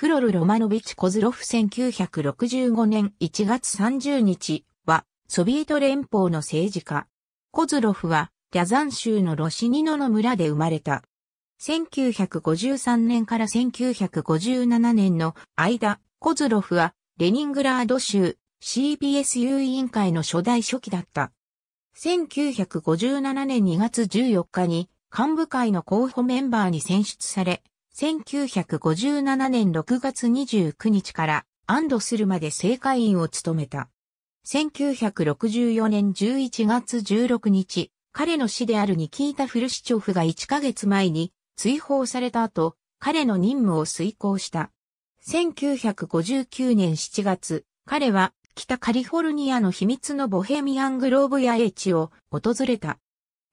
フロル・ロマノビチ・コズロフ1965年1月30日は、ソビエト連邦の政治家。コズロフは、リャザン州のロシニノの村で生まれた。1953年から1957年の間、コズロフは、レニングラード州 CBSU 委員会の初代初期だった。1957年2月14日に幹部会の候補メンバーに選出され、1957年6月29日から安堵するまで政界員を務めた。1964年11月16日、彼の死であるニキータ・フルシチョフが1ヶ月前に追放された後、彼の任務を遂行した。1959年7月、彼は北カリフォルニアの秘密のボヘミアングローブや英地を訪れた。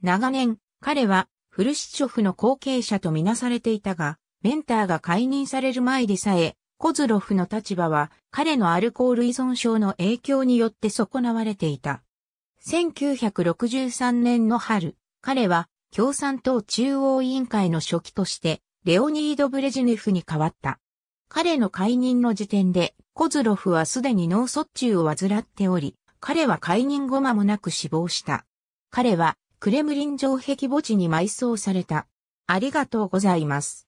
長年、彼はフルシチョフの後継者とみなされていたが、メンターが解任される前でさえ、コズロフの立場は彼のアルコール依存症の影響によって損なわれていた。1963年の春、彼は共産党中央委員会の書記としてレオニード・ブレジネフに代わった。彼の解任の時点でコズロフはすでに脳卒中を患っており、彼は解任後間もなく死亡した。彼はクレムリン城壁墓地に埋葬された。ありがとうございます。